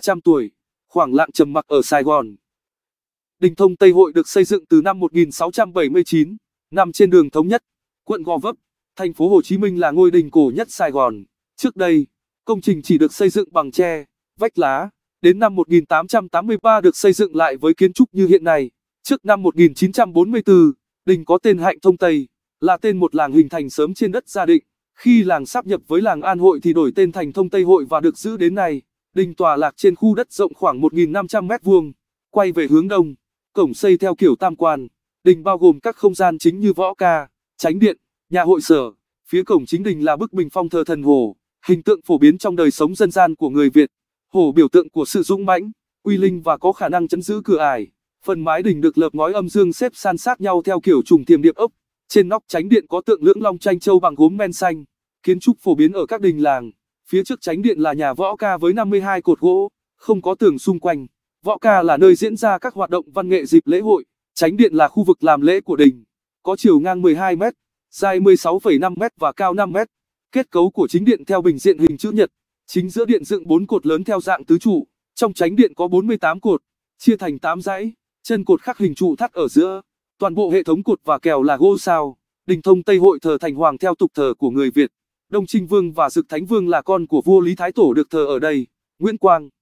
300 tuổi, khoảng lặng trầm mặc ở Sài Gòn. Đình Thông Tây Hội được xây dựng từ năm 1679, nằm trên đường Thống Nhất, quận Gò Vấp, thành phố Hồ Chí Minh là ngôi đình cổ nhất Sài Gòn. Trước đây, công trình chỉ được xây dựng bằng tre, vách lá, đến năm 1883 được xây dựng lại với kiến trúc như hiện nay. Trước năm 1944, đình có tên Hạnh Thông Tây, là tên một làng hình thành sớm trên đất Gia Định. Khi làng sáp nhập với làng An Hội thì đổi tên thành Thông Tây Hội và được giữ đến nay đình tòa lạc trên khu đất rộng khoảng 1.500 m2, quay về hướng đông, cổng xây theo kiểu tam quan, đình bao gồm các không gian chính như võ ca, tránh điện, nhà hội sở, phía cổng chính đình là bức bình phong thờ thần hồ, hình tượng phổ biến trong đời sống dân gian của người Việt, hồ biểu tượng của sự dũng mãnh, uy linh và có khả năng chấn giữ cửa ải. Phần mái đình được lợp ngói âm dương xếp san sát nhau theo kiểu trùng tiềm điệp ốc, trên nóc tránh điện có tượng lưỡng long tranh châu bằng gốm men xanh, kiến trúc phổ biến ở các đình làng. Phía trước tránh điện là nhà võ ca với 52 cột gỗ, không có tường xung quanh. Võ ca là nơi diễn ra các hoạt động văn nghệ dịp lễ hội, tránh điện là khu vực làm lễ của đình, có chiều ngang 12 m, dài 16,5 m và cao 5 m. Kết cấu của chính điện theo bình diện hình chữ nhật, chính giữa điện dựng 4 cột lớn theo dạng tứ trụ, trong tránh điện có 48 cột, chia thành 8 dãy, chân cột khắc hình trụ thắt ở giữa. Toàn bộ hệ thống cột và kèo là gỗ sao, đình thông Tây hội thờ thành hoàng theo tục thờ của người Việt. Đông Trinh Vương và Dực Thánh Vương là con của vua Lý Thái Tổ được thờ ở đây. Nguyễn Quang